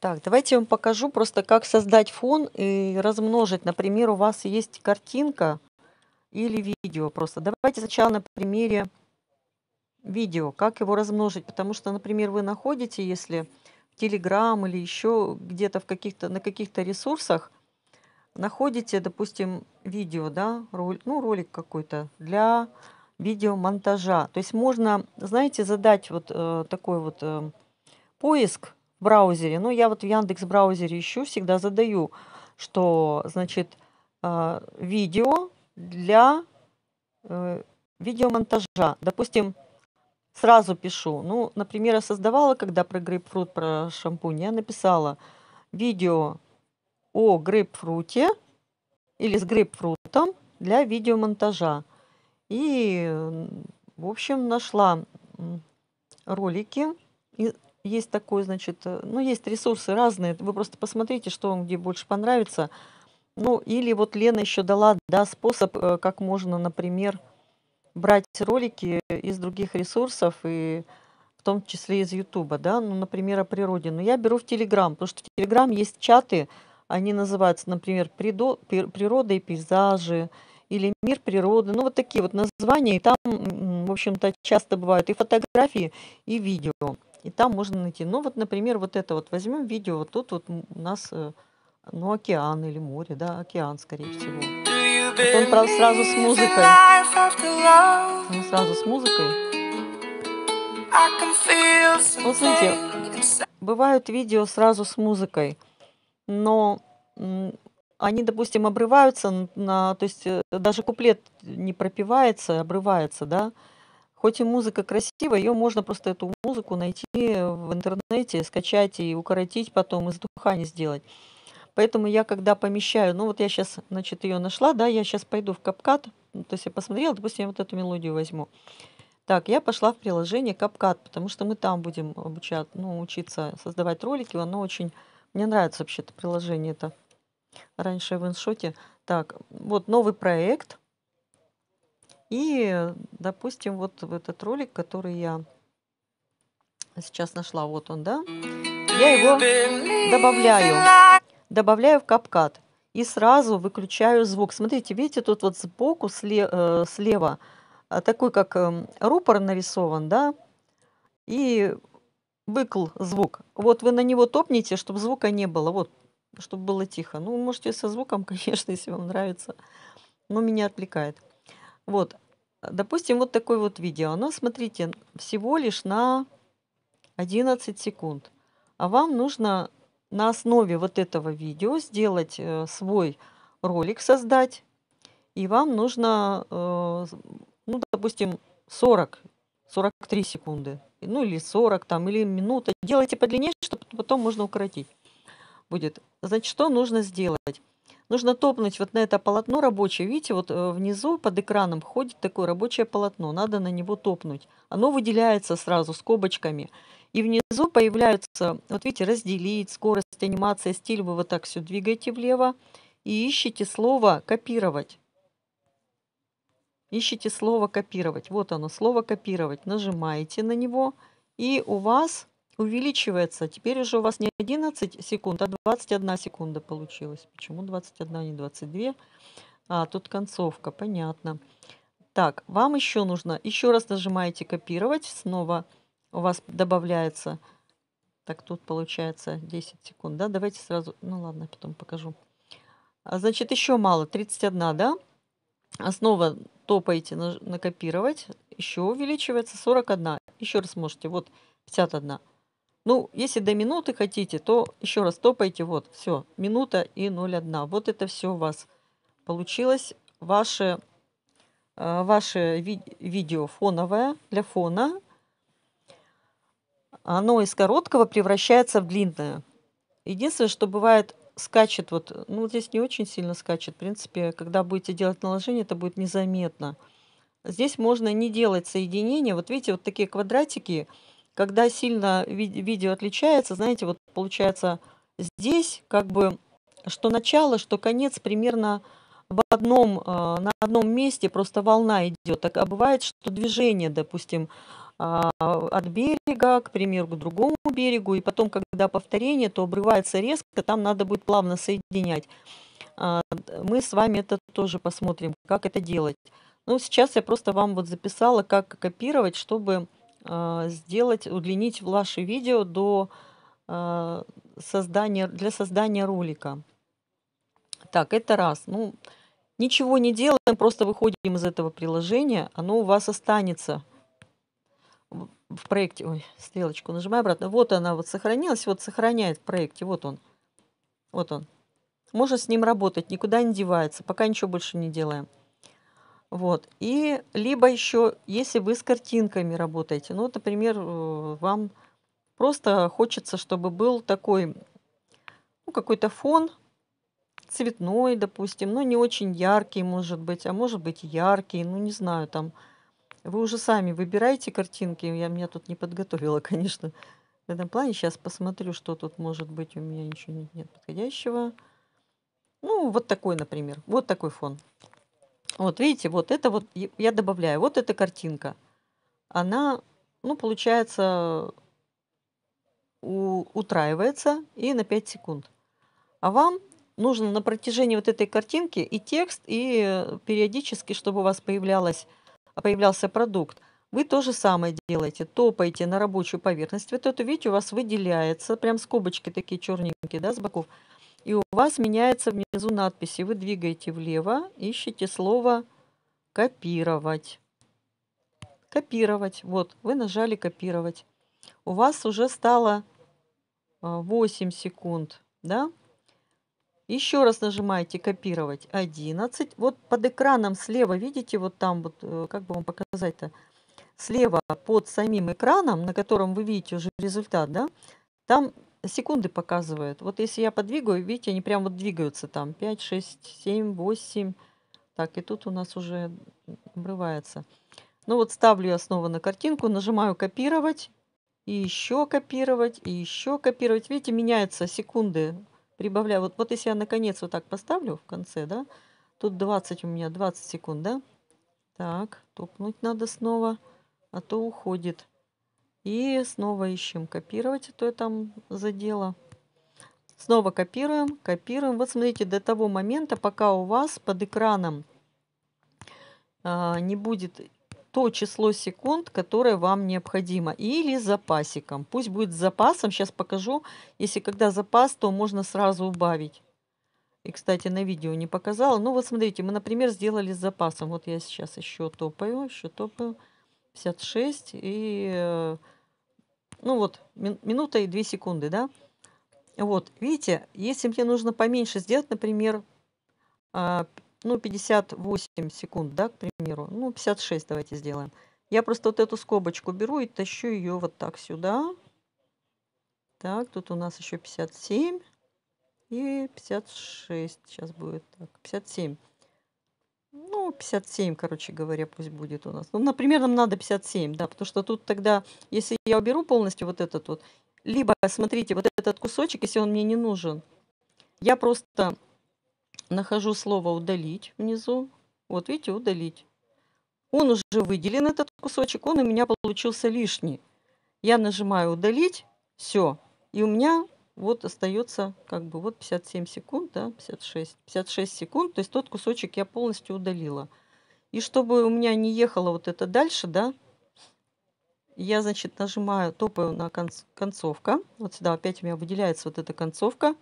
Так, давайте я вам покажу просто, как создать фон и размножить. Например, у вас есть картинка или видео просто. Давайте сначала на примере видео, как его размножить. Потому что, например, вы находите, если в Telegram или еще где-то в каких-то, на каких-то ресурсах, находите, допустим, видео, да, роль, ну, ролик какой-то для видеомонтажа. То есть можно, знаете, задать вот э, такой вот э, поиск, в браузере. Ну, я вот в Яндекс браузере ищу, всегда задаю, что, значит, э, видео для э, видеомонтажа. Допустим, сразу пишу. Ну, например, я создавала, когда про грейпфрут, про шампунь, я написала видео о грейпфруте или с грейпфрутом для видеомонтажа. И, в общем, нашла ролики есть такой, значит, э, ну, есть ресурсы разные. Вы просто посмотрите, что вам где больше понравится. Ну, или вот Лена еще дала, да, способ, э, как можно, например, брать ролики из других ресурсов и в том числе из Ютуба, да, ну, например, о природе. Но я беру в Телеграм, потому что в Телеграм есть чаты, они называются, например, «Природа и пейзажи», или «Мир природы». Ну, вот такие вот названия. И там, в общем-то, часто бывают и фотографии, и видео и там можно найти. Ну, вот, например, вот это вот возьмем видео, вот тут вот у нас, э, ну, океан или море, да, океан, скорее всего. Вот он, правда, сразу с музыкой. Он сразу с музыкой. Вот смотрите, бывают видео сразу с музыкой, но они, допустим, обрываются на, то есть э, даже куплет не пропивается, обрывается, да, Хоть и музыка красивая, ее можно просто эту музыку найти в интернете, скачать и укоротить потом, из духани сделать. Поэтому я, когда помещаю, ну вот я сейчас, значит, ее нашла, да, я сейчас пойду в капкат, ну, то есть я посмотрела, допустим, я вот эту мелодию возьму. Так, я пошла в приложение Капкат, потому что мы там будем обучать, ну, учиться создавать ролики. Оно очень... Мне нравится вообще это приложение. Это раньше в иншоте. Так, вот новый проект. И, допустим, вот в этот ролик, который я сейчас нашла, вот он, да, я его добавляю, добавляю в капкат и сразу выключаю звук. Смотрите, видите, тут вот сбоку, э, слева, э, такой как эм, рупор нарисован, да, и выкл звук. Вот вы на него топните, чтобы звука не было, вот, чтобы было тихо. Ну, можете со звуком, конечно, если вам нравится, но меня отвлекает. Вот, допустим, вот такое вот видео. Оно, смотрите, всего лишь на 11 секунд. А вам нужно на основе вот этого видео сделать э, свой ролик, создать. И вам нужно, э, ну, допустим, 40, 43 секунды. Ну, или 40, там, или минута. Делайте подлиннее, чтобы потом можно укоротить будет. Значит, что нужно сделать? Нужно топнуть вот на это полотно рабочее. Видите, вот э, внизу под экраном ходит такое рабочее полотно. Надо на него топнуть. Оно выделяется сразу скобочками. И внизу появляются, вот видите, разделить, скорость, анимация, стиль. Вы вот так все двигаете влево и ищите слово «копировать». Ищите слово «копировать». Вот оно, слово «копировать». Нажимаете на него, и у вас увеличивается. Теперь уже у вас не 11 секунд, а 21 секунда получилось Почему 21, а не 22? А, тут концовка, понятно. Так, вам еще нужно, еще раз нажимаете копировать, снова у вас добавляется, так тут получается 10 секунд, да, давайте сразу, ну ладно, потом покажу. А, значит, еще мало, 31, да, а снова топаете на, на копировать, еще увеличивается 41, еще раз можете, вот 51, ну, если до минуты хотите, то еще раз топайте. Вот, все, минута и 0,1. Вот это все у вас получилось. Ваше, э, ваше ви видео фоновое для фона. Оно из короткого превращается в длинное. Единственное, что бывает, скачет вот, ну, здесь не очень сильно скачет. В принципе, когда будете делать наложение, это будет незаметно. Здесь можно не делать соединения. Вот видите, вот такие квадратики – когда сильно ви видео отличается, знаете, вот получается здесь как бы что начало, что конец примерно в одном, э, на одном месте просто волна идет. Так, а бывает, что движение, допустим, э, от берега, к примеру, к другому берегу, и потом, когда повторение, то обрывается резко, там надо будет плавно соединять. Э, мы с вами это тоже посмотрим, как это делать. Ну, сейчас я просто вам вот записала, как копировать, чтобы а, сделать, удлинить ваше видео до а, создания, для создания ролика. Так, это раз. Ну, ничего не делаем, просто выходим из этого приложения, оно у вас останется в проекте. Ой, стрелочку нажимаю обратно. Вот она вот сохранилась, вот сохраняет в проекте, вот он. Вот он. Можно с ним работать, никуда не девается, пока ничего больше не делаем. Вот. И либо еще, если вы с картинками работаете, ну, например, э, вам просто хочется, чтобы был такой, ну, какой-то фон цветной, допустим, но ну, не очень яркий, может быть, а может быть яркий, ну, не знаю, там, вы уже сами выбираете картинки, я меня тут не подготовила, конечно, в этом плане. Сейчас посмотрю, что тут может быть, у меня ничего нет подходящего. Ну, вот такой, например, вот такой фон. Вот видите, вот это вот, я добавляю, вот эта картинка. Она, ну, получается, у, утраивается и на 5 секунд. А вам нужно на протяжении вот этой картинки и текст, и периодически, чтобы у вас появлялось, появлялся продукт. Вы то же самое делаете, топаете на рабочую поверхность. Вот это, видите, у вас выделяется, прям скобочки такие черненькие, да, с боков и у вас меняется внизу надпись, и вы двигаете влево, ищите слово «копировать». Копировать. Вот, вы нажали «копировать». У вас уже стало 8 а, секунд, да? Еще раз нажимаете «Копировать» 11. Вот под экраном слева, видите, вот там, вот, э, как бы вам показать-то, слева под самим экраном, на котором вы видите уже результат, да, там секунды показывает. Вот если я подвигаю, видите, они прям вот двигаются там. 5, 6, 7, 8. Так, и тут у нас уже обрывается. Ну вот ставлю я снова на картинку, нажимаю копировать, и еще копировать, и еще копировать. Видите, меняются секунды, прибавляю. Вот, вот если я наконец вот так поставлю в конце, да, тут 20 у меня, 20 секунд, да. Так, топнуть надо снова, а то уходит. И снова ищем, копировать, а то я там задела. Снова копируем, копируем. Вот смотрите, до того момента, пока у вас под экраном а, не будет то число секунд, которое вам необходимо. Или с запасиком. Пусть будет с запасом. Сейчас покажу. Если когда запас, то можно сразу убавить. И, кстати, на видео не показала. Ну вот смотрите, мы, например, сделали с запасом. Вот я сейчас еще топаю, еще топаю. 56 и, э, ну вот, минута и 2 секунды, да? Вот, видите, если мне нужно поменьше сделать, например, а, ну, 58 секунд, да, к примеру, ну, 56 давайте сделаем. Я просто вот эту скобочку беру и тащу ее вот так сюда. Так, тут у нас еще 57 и 56 сейчас будет. Так, 57. 57, короче говоря, пусть будет у нас. Ну, например, нам надо 57, да, потому что тут тогда, если я уберу полностью вот этот вот, либо, смотрите, вот этот кусочек, если он мне не нужен, я просто нахожу слово «удалить» внизу. Вот видите, «удалить». Он уже выделен, этот кусочек, он у меня получился лишний. Я нажимаю «удалить», все. И у меня вот остается как бы вот 57 секунд, да, 56, 56 секунд, то есть тот кусочек я полностью удалила. И чтобы у меня не ехало вот это дальше, да, я, значит, нажимаю, топаю на конц, концовка. Вот сюда опять у меня выделяется вот эта концовка,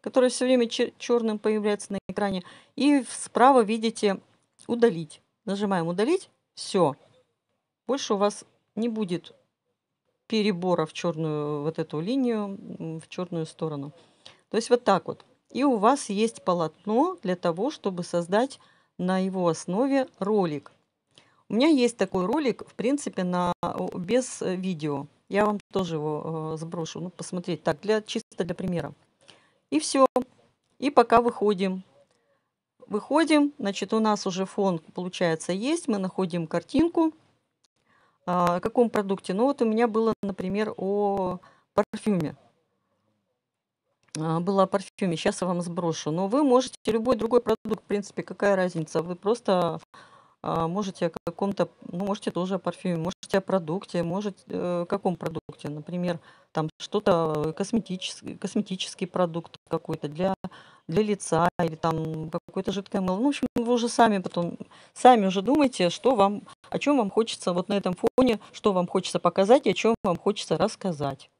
которая все время черным появляется на экране. И справа видите «Удалить». Нажимаем «Удалить». Все. Больше у вас не будет перебора в черную вот эту линию, в черную сторону. То есть вот так вот. И у вас есть полотно для того, чтобы создать на его основе ролик. У меня есть такой ролик, в принципе, на, без э, видео. Я вам тоже его э, сброшу, ну, посмотреть так, для, чисто для примера. И все. И пока выходим. Выходим, значит, у нас уже фон, получается, есть. Мы находим картинку. А, о каком продукте. Ну вот у меня было, например, о парфюме. А, было о парфюме, сейчас я вам сброшу. Но вы можете любой другой продукт, в принципе, какая разница. Вы просто а, можете о каком-то, ну, можете тоже о парфюме, можете о продукте, можете, э, каком продукте, например, там что-то, э, косметический, э, косметический продукт какой-то для, для лица или там какое-то жидкое мыло. Ну, в общем, вы уже сами потом, сами уже думайте, что вам, о чем вам хочется вот на этом фоне, что вам хочется показать и о чем вам хочется рассказать.